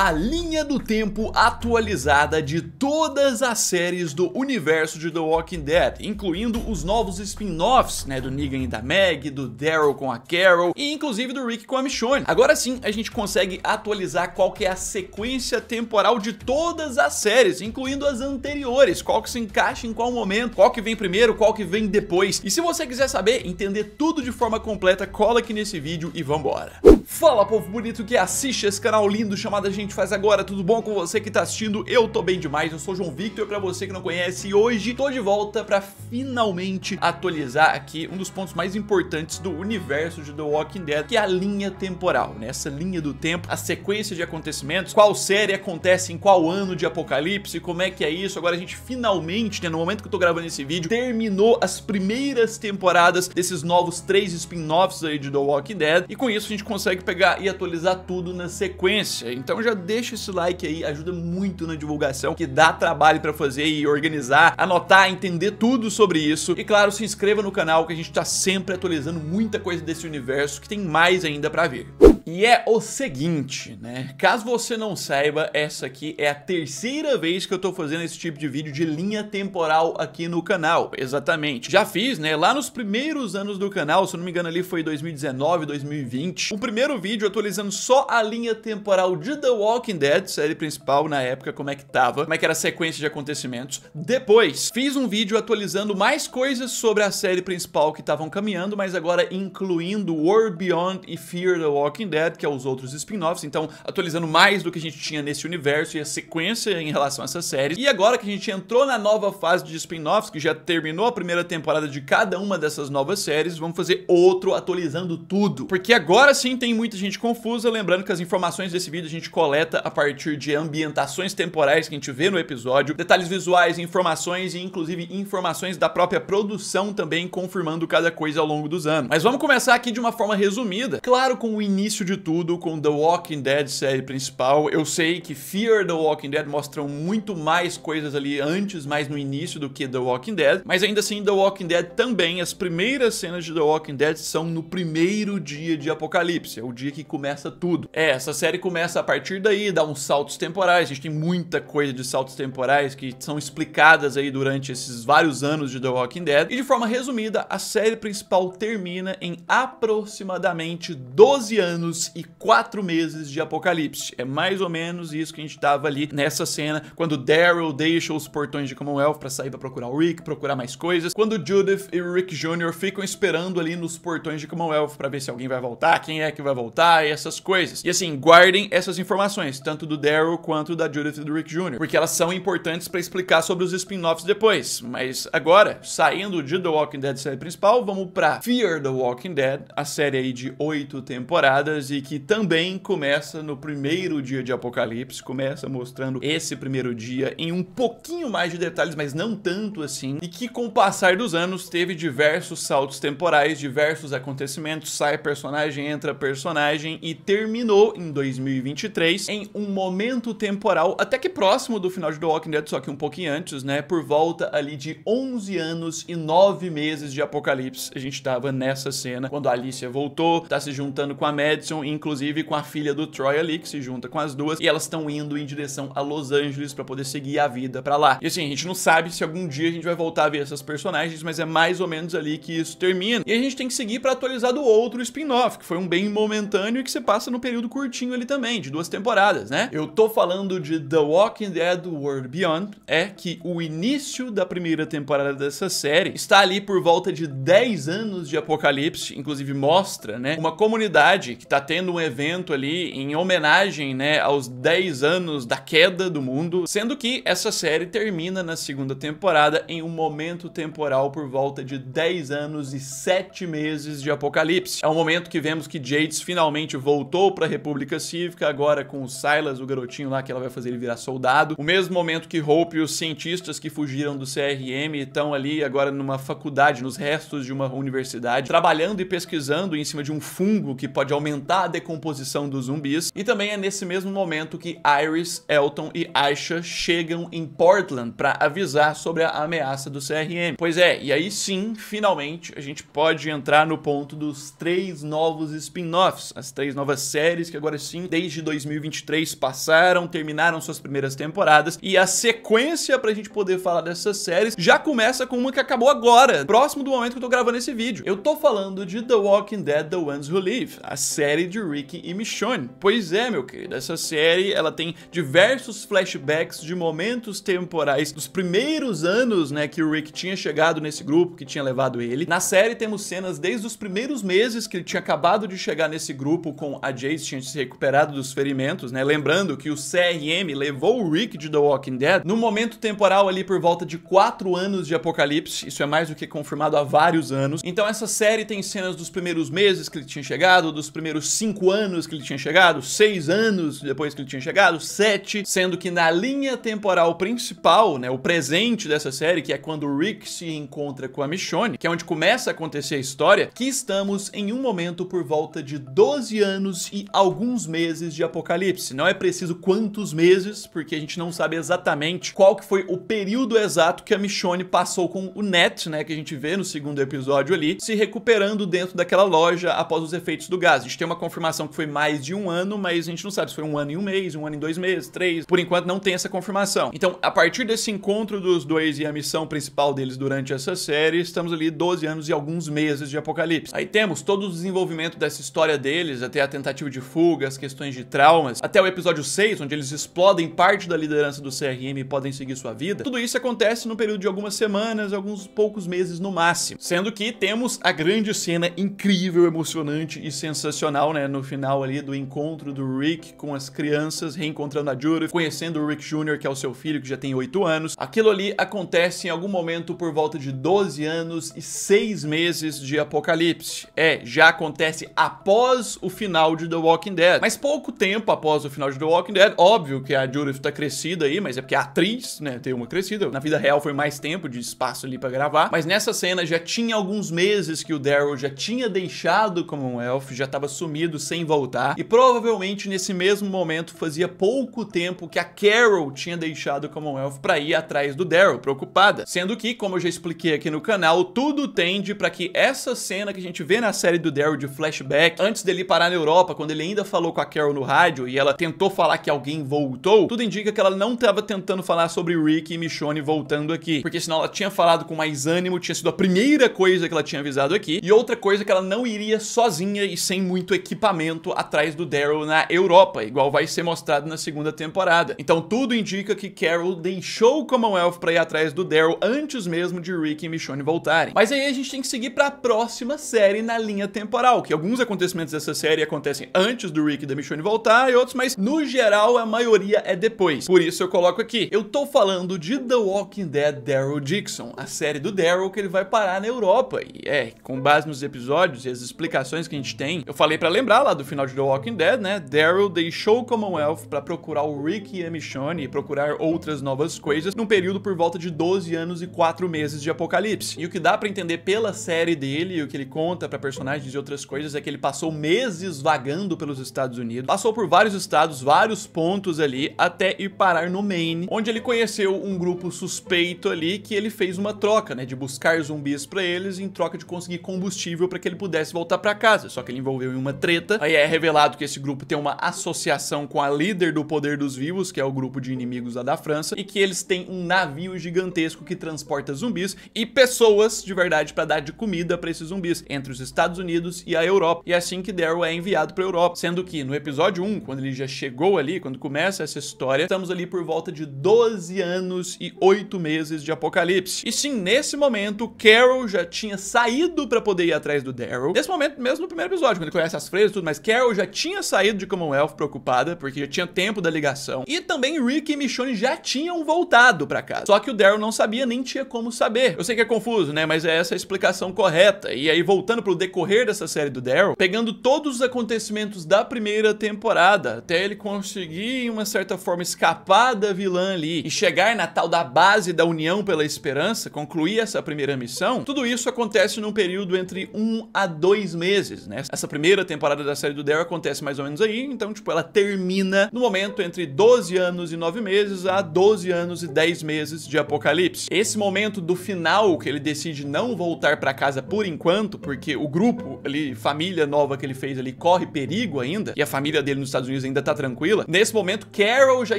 a linha do tempo atualizada de todas as séries do universo de The Walking Dead, incluindo os novos spin-offs, né, do Negan e da Meg, do Daryl com a Carol e inclusive do Rick com a Michonne. Agora sim, a gente consegue atualizar qual que é a sequência temporal de todas as séries, incluindo as anteriores, qual que se encaixa em qual momento, qual que vem primeiro, qual que vem depois. E se você quiser saber, entender tudo de forma completa, cola aqui nesse vídeo e vambora. Fala povo bonito que assiste esse canal lindo chamado Gente gente faz agora, tudo bom com você que tá assistindo? Eu tô bem demais, eu sou João Victor, pra você que não conhece, e hoje tô de volta pra finalmente atualizar aqui um dos pontos mais importantes do universo de The Walking Dead, que é a linha temporal, né? Essa linha do tempo, a sequência de acontecimentos, qual série acontece em qual ano de apocalipse, como é que é isso, agora a gente finalmente, né, no momento que eu tô gravando esse vídeo, terminou as primeiras temporadas desses novos três spin-offs aí de The Walking Dead, e com isso a gente consegue pegar e atualizar tudo na sequência, então já deixa esse like aí, ajuda muito na divulgação, que dá trabalho pra fazer e organizar, anotar, entender tudo sobre isso. E claro, se inscreva no canal que a gente tá sempre atualizando muita coisa desse universo que tem mais ainda pra ver e é o seguinte, né? Caso você não saiba, essa aqui é a terceira vez que eu tô fazendo esse tipo de vídeo de linha temporal aqui no canal, exatamente. Já fiz, né? Lá nos primeiros anos do canal, se eu não me engano ali foi 2019, 2020, o primeiro vídeo atualizando só a linha temporal de The Walking Dead, série principal na época, como é que tava, como é que era a sequência de acontecimentos. Depois, fiz um vídeo atualizando mais coisas sobre a série principal que estavam caminhando, mas agora incluindo War Beyond e Fear the Walking Dead, Dead, que é os outros spin-offs, então atualizando mais do que a gente tinha nesse universo e a sequência em relação a essa série. E agora que a gente entrou na nova fase de spin-offs, que já terminou a primeira temporada de cada uma dessas novas séries, vamos fazer outro atualizando tudo. Porque agora sim tem muita gente confusa, lembrando que as informações desse vídeo a gente coleta a partir de ambientações temporais que a gente vê no episódio, detalhes visuais, informações e inclusive informações da própria produção também confirmando cada coisa ao longo dos anos. Mas vamos começar aqui de uma forma resumida, claro com o início de tudo com The Walking Dead série principal. Eu sei que Fear the Walking Dead mostram muito mais coisas ali antes, mais no início do que The Walking Dead, mas ainda assim The Walking Dead também, as primeiras cenas de The Walking Dead são no primeiro dia de Apocalipse, é o dia que começa tudo. É, essa série começa a partir daí, dá uns saltos temporais, a gente tem muita coisa de saltos temporais que são explicadas aí durante esses vários anos de The Walking Dead, e de forma resumida, a série principal termina em aproximadamente 12 anos anos e quatro meses de Apocalipse. É mais ou menos isso que a gente tava ali nessa cena, quando Daryl deixa os portões de Commonwealth para sair para procurar o Rick, procurar mais coisas, quando Judith e Rick Jr. ficam esperando ali nos portões de Commonwealth para ver se alguém vai voltar, quem é que vai voltar e essas coisas. E assim, guardem essas informações, tanto do Daryl quanto da Judith e do Rick Jr., porque elas são importantes para explicar sobre os spin-offs depois. Mas agora, saindo de The Walking Dead série principal, vamos para Fear the Walking Dead, a série aí de oito temporadas e que também começa no primeiro dia de Apocalipse, começa mostrando esse primeiro dia em um pouquinho mais de detalhes, mas não tanto assim, e que com o passar dos anos teve diversos saltos temporais, diversos acontecimentos, sai personagem, entra personagem e terminou em 2023 em um momento temporal até que próximo do final de The Walking Dead, só que um pouquinho antes, né, por volta ali de 11 anos e 9 meses de Apocalipse, a gente tava nessa cena quando a Alicia voltou, tá se juntando com a Mads inclusive com a filha do Troy ali, que se junta com as duas, e elas estão indo em direção a Los Angeles para poder seguir a vida para lá. E assim, a gente não sabe se algum dia a gente vai voltar a ver essas personagens, mas é mais ou menos ali que isso termina. E a gente tem que seguir para atualizar do outro spin-off, que foi um bem momentâneo e que se passa no período curtinho ali também, de duas temporadas, né? Eu tô falando de The Walking Dead World Beyond, é que o início da primeira temporada dessa série está ali por volta de 10 anos de apocalipse, inclusive mostra, né, uma comunidade que tá tá tendo um evento ali em homenagem, né, aos 10 anos da queda do mundo, sendo que essa série termina na segunda temporada em um momento temporal por volta de 10 anos e 7 meses de apocalipse. É o momento que vemos que Jades finalmente voltou para a República Cívica, agora com o Silas, o garotinho lá que ela vai fazer ele virar soldado. O mesmo momento que Hope e os cientistas que fugiram do CRM estão ali agora numa faculdade, nos restos de uma universidade, trabalhando e pesquisando em cima de um fungo que pode aumentar da decomposição dos zumbis. E também é nesse mesmo momento que Iris, Elton e Aisha chegam em Portland para avisar sobre a ameaça do CRM. Pois é, e aí sim, finalmente, a gente pode entrar no ponto dos três novos spin-offs, as três novas séries que agora sim, desde 2023, passaram, terminaram suas primeiras temporadas, e a sequência pra gente poder falar dessas séries já começa com uma que acabou agora, próximo do momento que eu tô gravando esse vídeo. Eu tô falando de The Walking Dead The Ones Who Live, a série série de Rick e Michonne. Pois é, meu querido, essa série ela tem diversos flashbacks de momentos temporais dos primeiros anos, né, que o Rick tinha chegado nesse grupo, que tinha levado ele. Na série temos cenas desde os primeiros meses que ele tinha acabado de chegar nesse grupo com a Jace, tinha se recuperado dos ferimentos, né? Lembrando que o CRM levou o Rick de The Walking Dead no momento temporal ali por volta de 4 anos de Apocalipse, isso é mais do que confirmado há vários anos. Então essa série tem cenas dos primeiros meses que ele tinha chegado, dos primeiros cinco anos que ele tinha chegado, seis anos depois que ele tinha chegado, sete, sendo que na linha temporal principal, né, o presente dessa série, que é quando o Rick se encontra com a Michonne, que é onde começa a acontecer a história, que estamos em um momento por volta de 12 anos e alguns meses de apocalipse. Não é preciso quantos meses, porque a gente não sabe exatamente qual que foi o período exato que a Michonne passou com o Net, né, que a gente vê no segundo episódio ali, se recuperando dentro daquela loja após os efeitos do gás. A gente tem uma confirmação que foi mais de um ano, mas a gente não sabe se foi um ano e um mês, um ano e dois meses, três. Por enquanto não tem essa confirmação. Então, a partir desse encontro dos dois e a missão principal deles durante essa série, estamos ali 12 anos e alguns meses de Apocalipse. Aí temos todo o desenvolvimento dessa história deles, até a tentativa de fuga, as questões de traumas, até o episódio 6, onde eles explodem parte da liderança do CRM e podem seguir sua vida. Tudo isso acontece no período de algumas semanas, alguns poucos meses no máximo. Sendo que temos a grande cena incrível, emocionante e sensacional legal, né? No final ali do encontro do Rick com as crianças, reencontrando a Judith, conhecendo o Rick Jr., que é o seu filho, que já tem 8 anos. Aquilo ali acontece em algum momento por volta de 12 anos e 6 meses de Apocalipse. É, já acontece após o final de The Walking Dead. Mas pouco tempo após o final de The Walking Dead, óbvio que a Judith tá crescida aí, mas é porque a atriz, né, tem uma crescida. Na vida real foi mais tempo de espaço ali para gravar. Mas nessa cena já tinha alguns meses que o Daryl já tinha deixado como um elfo, já tava sumindo Unidos sem voltar, e provavelmente nesse mesmo momento fazia pouco tempo que a Carol tinha deixado o Commonwealth para ir atrás do Daryl, preocupada. Sendo que, como eu já expliquei aqui no canal, tudo tende para que essa cena que a gente vê na série do Daryl de flashback, antes dele parar na Europa, quando ele ainda falou com a Carol no rádio e ela tentou falar que alguém voltou, tudo indica que ela não estava tentando falar sobre Rick e Michonne voltando aqui, porque senão ela tinha falado com mais ânimo, tinha sido a primeira coisa que ela tinha avisado aqui, e outra coisa que ela não iria sozinha e sem muito equipamento atrás do Daryl na Europa, igual vai ser mostrado na segunda temporada. Então tudo indica que Carol deixou o Commonwealth pra ir atrás do Daryl antes mesmo de Rick e Michonne voltarem. Mas aí a gente tem que seguir pra próxima série na linha temporal, que alguns acontecimentos dessa série acontecem antes do Rick e da Michonne voltar e outros, mas no geral a maioria é depois. Por isso eu coloco aqui. Eu tô falando de The Walking Dead Daryl Dixon, a série do Daryl que ele vai parar na Europa. E é, com base nos episódios e as explicações que a gente tem, eu falei pra para lembrar lá do final de The Walking Dead, né? Daryl deixou o Commonwealth para procurar o Rick e a Michonne e procurar outras novas coisas num período por volta de 12 anos e 4 meses de apocalipse. E o que dá para entender pela série dele e o que ele conta para personagens e outras coisas é que ele passou meses vagando pelos Estados Unidos, passou por vários estados, vários pontos ali, até ir parar no Maine, onde ele conheceu um grupo suspeito ali que ele fez uma troca, né? De buscar zumbis para eles em troca de conseguir combustível para que ele pudesse voltar para casa. Só que ele envolveu em uma treta. Aí é revelado que esse grupo tem uma associação com a líder do Poder dos Vivos, que é o grupo de inimigos lá da França, e que eles têm um navio gigantesco que transporta zumbis e pessoas de verdade para dar de comida para esses zumbis entre os Estados Unidos e a Europa. E é assim que Daryl é enviado para a Europa, sendo que no episódio 1, quando ele já chegou ali, quando começa essa história, estamos ali por volta de 12 anos e 8 meses de apocalipse. E sim, nesse momento, Carol já tinha saído para poder ir atrás do Daryl. Nesse momento, mesmo no primeiro episódio, quando ele conhece as Minas e tudo, mas Carol já tinha saído de Commonwealth preocupada, porque já tinha tempo da ligação. E também Rick e Michonne já tinham voltado para casa. Só que o Daryl não sabia, nem tinha como saber. Eu sei que é confuso, né? Mas é essa a explicação correta. E aí, voltando pro decorrer dessa série do Daryl, pegando todos os acontecimentos da primeira temporada, até ele conseguir, em uma certa forma, escapar da vilã ali e chegar na tal da base da União pela Esperança, concluir essa primeira missão, tudo isso acontece num período entre um a dois meses, né? Essa primeira temporada temporada da série do Daryl acontece mais ou menos aí, então, tipo, ela termina no momento entre 12 anos e 9 meses a 12 anos e 10 meses de Apocalipse. Esse momento do final, que ele decide não voltar para casa por enquanto, porque o grupo ali, família nova que ele fez ali, corre perigo ainda, e a família dele nos Estados Unidos ainda tá tranquila. Nesse momento, Carol já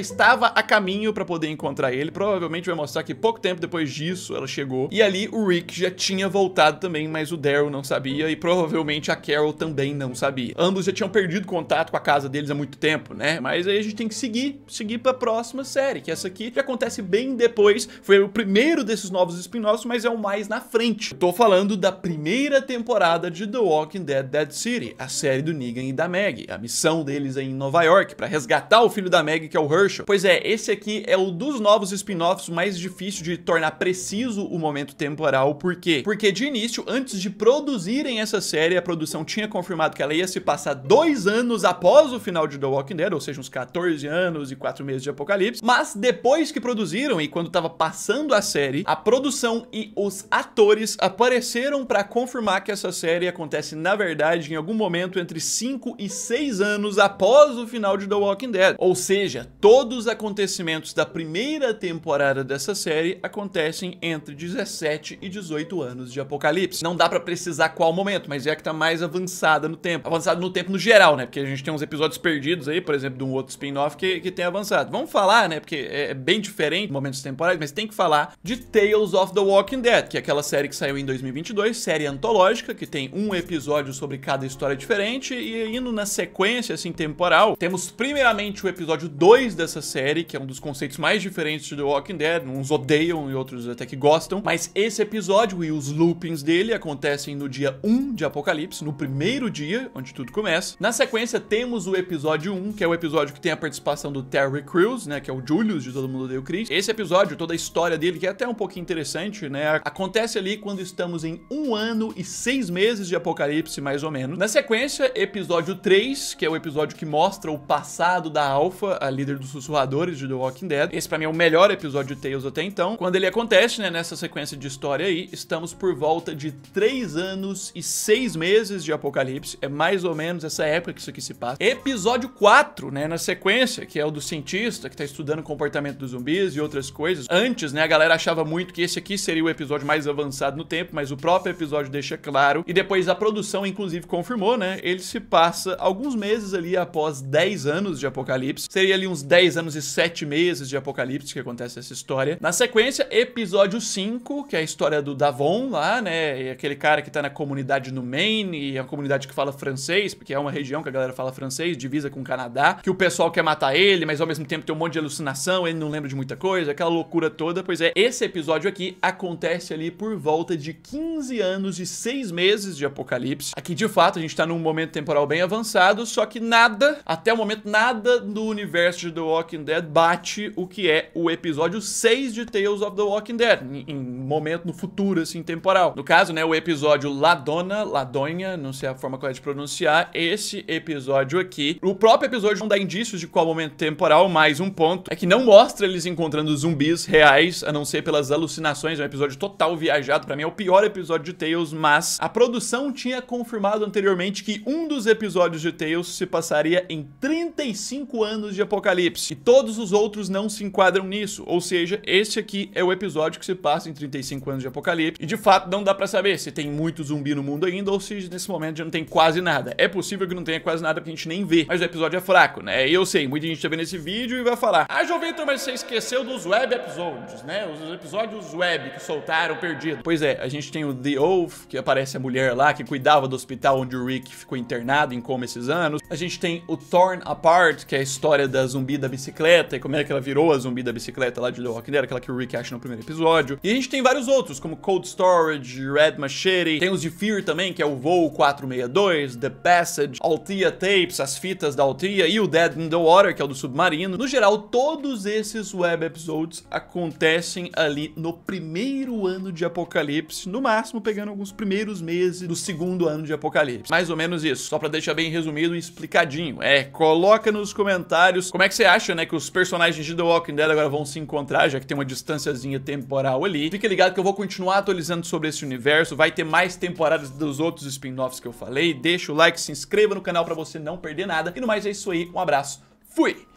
estava a caminho para poder encontrar ele, provavelmente vai mostrar que pouco tempo depois disso ela chegou, e ali o Rick já tinha voltado também, mas o Daryl não sabia, e provavelmente a Carol também não sabia sabe? Ambos já tinham perdido contato com a casa deles há muito tempo, né? Mas aí a gente tem que seguir, seguir pra próxima série, que essa aqui que acontece bem depois. Foi o primeiro desses novos spin-offs, mas é o mais na frente. Estou tô falando da primeira temporada de The Walking Dead Dead City, a série do Negan e da Maggie. A missão deles é em Nova York para resgatar o filho da Maggie, que é o Herschel. Pois é, esse aqui é o dos novos spin-offs mais difícil de tornar preciso o momento temporal. Por quê? Porque de início, antes de produzirem essa série, a produção tinha confirmado que ela ia ia se passar dois anos após o final de The Walking Dead, ou seja, uns 14 anos e 4 meses de Apocalipse, mas depois que produziram e quando estava passando a série, a produção e os atores apareceram para confirmar que essa série acontece na verdade em algum momento entre 5 e 6 anos após o final de The Walking Dead. Ou seja, todos os acontecimentos da primeira temporada dessa série acontecem entre 17 e 18 anos de Apocalipse. Não dá para precisar qual momento, mas é a que tá mais avançada no tempo avançado no tempo no geral, né? Porque a gente tem uns episódios perdidos aí, por exemplo, de um outro spin-off que, que tem avançado. Vamos falar, né? Porque é, é bem diferente momentos temporais, mas tem que falar de Tales of the Walking Dead, que é aquela série que saiu em 2022, série antológica, que tem um episódio sobre cada história diferente e indo na sequência, assim, temporal, temos primeiramente o episódio 2 dessa série, que é um dos conceitos mais diferentes de The Walking Dead, uns odeiam e outros até que gostam, mas esse episódio e os loopings dele acontecem no dia 1 de Apocalipse, no primeiro dia, onde tudo começa. Na sequência, temos o episódio 1, que é o episódio que tem a participação do Terry Crews, né? Que é o Julius de Todo Mundo Deu Chris. Esse episódio, toda a história dele, que é até um pouquinho interessante, né? Acontece ali quando estamos em um ano e seis meses de Apocalipse, mais ou menos. Na sequência, episódio 3, que é o episódio que mostra o passado da Alpha, a líder dos sussurradores de The Walking Dead. Esse, pra mim, é o melhor episódio de Tales até então. Quando ele acontece, né? Nessa sequência de história aí, estamos por volta de três anos e seis meses de Apocalipse. É mais ou menos essa época que isso aqui se passa. Episódio 4, né, na sequência, que é o do cientista que tá estudando o comportamento dos zumbis e outras coisas. Antes, né, a galera achava muito que esse aqui seria o episódio mais avançado no tempo, mas o próprio episódio deixa claro. E depois a produção, inclusive, confirmou, né, ele se passa alguns meses ali após 10 anos de Apocalipse. Seria ali uns 10 anos e 7 meses de Apocalipse que acontece essa história. Na sequência, episódio 5, que é a história do Davon lá, né, aquele cara que tá na comunidade no Maine, e é a comunidade que fala francês francês, porque é uma região que a galera fala francês, divisa com o Canadá, que o pessoal quer matar ele, mas ao mesmo tempo tem um monte de alucinação, ele não lembra de muita coisa, aquela loucura toda. Pois é, esse episódio aqui acontece ali por volta de 15 anos e 6 meses de Apocalipse. Aqui, de fato, a gente tá num momento temporal bem avançado, só que nada, até o momento, nada do universo de The Walking Dead bate o que é o episódio 6 de Tales of the Walking Dead, em, em momento no futuro, assim, temporal. No caso, né, o episódio Ladona, Ladonha, não sei a forma correta de pronunciar, pronunciar esse episódio aqui. O próprio episódio não dá indícios de qual momento temporal, mais um ponto é que não mostra eles encontrando zumbis reais, a não ser pelas alucinações. É um episódio total viajado. Pra mim é o pior episódio de Tales, mas a produção tinha confirmado anteriormente que um dos episódios de Tales se passaria em 35 anos de Apocalipse. E todos os outros não se enquadram nisso. Ou seja, esse aqui é o episódio que se passa em 35 anos de Apocalipse. E de fato não dá pra saber se tem muito zumbi no mundo ainda ou se nesse momento já não tem quase nada nada. É possível que não tenha quase nada porque a gente nem vê, mas o episódio é fraco, né? Eu sei, muita gente tá vendo esse vídeo e vai falar: Ah, Jovento, mas você esqueceu dos web episódios, né? Os episódios web que soltaram perdido. Pois é, a gente tem o The Oath, que aparece a mulher lá que cuidava do hospital onde o Rick ficou internado em coma esses anos. A gente tem o Torn Apart, que é a história da zumbi da bicicleta e como é que ela virou a zumbi da bicicleta lá de Little Rock Dead, aquela que o Rick acha no primeiro episódio. E a gente tem vários outros, como Cold Storage, Red Machete, tem os de Fear também, que é o Voo 462, The Passage, Altia Tapes, as fitas da Altia e o Dead in the Water, que é o do submarino. No geral, todos esses web episodes acontecem ali no primeiro ano de Apocalipse, no máximo pegando alguns primeiros meses do segundo ano de Apocalipse. Mais ou menos isso, só pra deixar bem resumido e explicadinho. É, coloca nos comentários como é que você acha, né, que os personagens de The Walking Dead agora vão se encontrar, já que tem uma distânciazinha temporal ali. Fica ligado que eu vou continuar atualizando sobre esse universo, vai ter mais temporadas dos outros spin-offs que eu falei, deixa deixa o like, se inscreva no canal para você não perder nada. E no mais é isso aí, um abraço, fui!